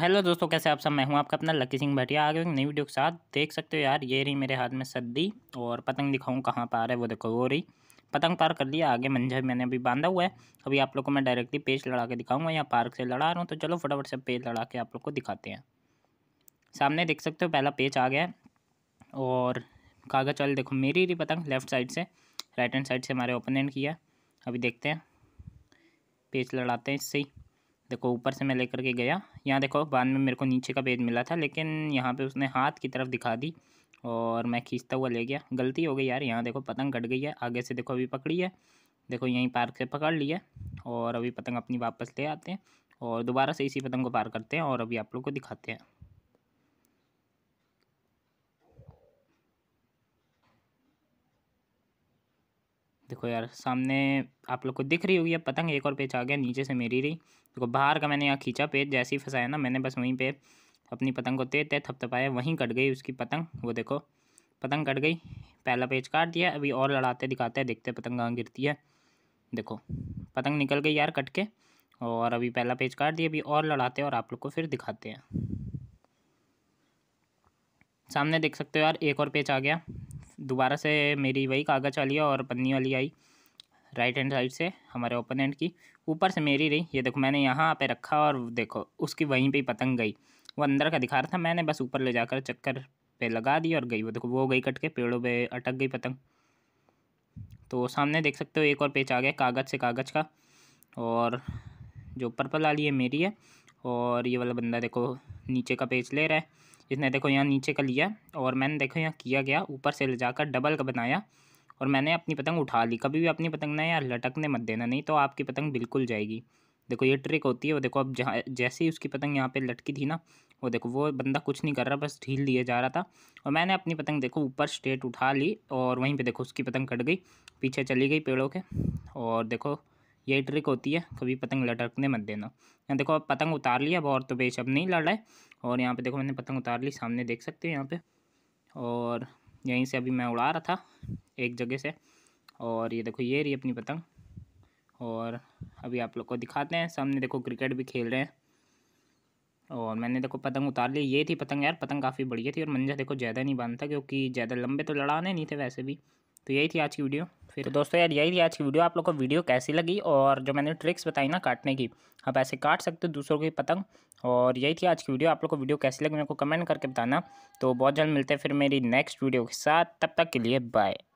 hello दोस्तों कैसे आप सब मैं हूँ आपका अपना लकी सिंह भटिया आ गए नई वीडियो के साथ देख सकते हो यार ये रही मेरे हाथ में सद्दी और पतंग दिखाऊँ कहाँ पार है वो देखो वो रही पतंग पार कर लिया आगे मंझर मैंने अभी बांधा हुआ है अभी आप लोग को मैं डायरेक्टली पेज लड़ा के दिखाऊंगा यहाँ पार्क से लड़ा रहा हूँ तो चलो फटाफट से पेज लड़ा के आप लोग को दिखाते हैं सामने देख सकते हो पहला पेज आ गया है और कागज वाले देखो मेरी रही पतंग लेफ्ट साइड से राइट हैंड साइड से हमारे ओपोनेंट किया अभी देखते हैं पेज लड़ाते हैं इससे ही देखो ऊपर से मैं लेकर के गया यहाँ देखो बाद में मेरे को नीचे का पेज मिला था लेकिन यहाँ पे उसने हाथ की तरफ दिखा दी और मैं खींचता हुआ ले गया गलती हो गई यार यहाँ देखो पतंग कट गई है आगे से देखो अभी पकड़ी है देखो यहीं पार्क से पकड़ लिया और अभी पतंग अपनी वापस ले आते हैं और दोबारा से इसी पतंग को पार करते हैं और अभी आप लोग को दिखाते हैं देखो यार सामने आप लोग को दिख रही होगी अब पतंग एक और पेज आ गया नीचे से मेरी रही देखो बाहर का मैंने यहाँ खींचा पेज जैसे ही फंसाया ना मैंने बस वहीं पे अपनी पतंग को तेज तेज थपथपाया वहीं कट गई उसकी पतंग वो देखो पतंग कट गई पहला पेज काट दिया अभी और लड़ाते दिखाते हैं देखते पतंग कहाँ गिरती है देखो पतंग निकल गई यार कट के और अभी पहला पेज काट दिया अभी और लड़ाते और आप लोग को फिर दिखाते हैं सामने देख सकते हो यार एक और पेज आ गया दोबारा से मेरी वही कागज़ वाली और पन्नी वाली आई राइट हैंड साइड से हमारे ओपन एंड की ऊपर से मेरी रही ये देखो मैंने यहाँ पे रखा और देखो उसकी वहीं पे पतंग गई वो अंदर का दिखा रहा था मैंने बस ऊपर ले जाकर चक्कर पे लगा दी और गई वो देखो वो गई कट के पेड़ों पे अटक गई पतंग तो सामने देख सकते हो एक और पेज आ गया कागज़ से कागज़ का और जो पर्पल वाली है मेरी है और ये वाला बंदा देखो नीचे का पेज ले रहा है इसने देखो यहाँ नीचे का लिया और मैंने देखो यहाँ किया गया ऊपर से ले जाकर डबल का बनाया और मैंने अपनी पतंग उठा ली कभी भी अपनी पतंग ना यार लटकने मत देना नहीं तो आपकी पतंग बिल्कुल जाएगी देखो ये ट्रिक होती है वो देखो अब जहाँ जैसे ही उसकी पतंग यहाँ पे लटकी थी ना वो देखो वो बंदा कुछ नहीं कर रहा बस ढील लिए जा रहा था और मैंने अपनी पतंग देखो ऊपर स्ट्रेट उठा ली और वहीं पे देखो उसकी पतंग कट गई पीछे चली गई पेड़ों के और देखो यही ट्रिक होती है कभी पतंग लटकने मत देना यहाँ देखो अब पतंग उतार लिया अब और तो बेच अब नहीं लड़ है और यहाँ पे देखो मैंने पतंग उतार ली सामने देख सकते हो यहाँ पे और यहीं से अभी मैं उड़ा रहा था एक जगह से और ये देखो ये रही अपनी पतंग और अभी आप लोग को दिखाते हैं सामने देखो क्रिकेट भी खेल रहे हैं और मैंने देखो पतंग उतार ली ये थी पतंग यार पतंग काफ़ी बढ़िया थी और मंजा देखो ज़्यादा नहीं बांधता क्योंकि ज़्यादा लंबे तो लड़ाने नहीं थे वैसे भी तो यही थी आज की वीडियो फिर तो दोस्तों यार यही थी आज की वीडियो आप लोग को वीडियो कैसी लगी और जो मैंने ट्रिक्स बताई ना काटने की आप ऐसे काट सकते हो दूसरों की पतंग और यही थी आज की वीडियो आप लोग को वीडियो कैसी लगी मेरे को कमेंट करके बताना तो बहुत जल्द मिलते हैं फिर मेरी नेक्स्ट वीडियो के साथ तब तक के लिए बाय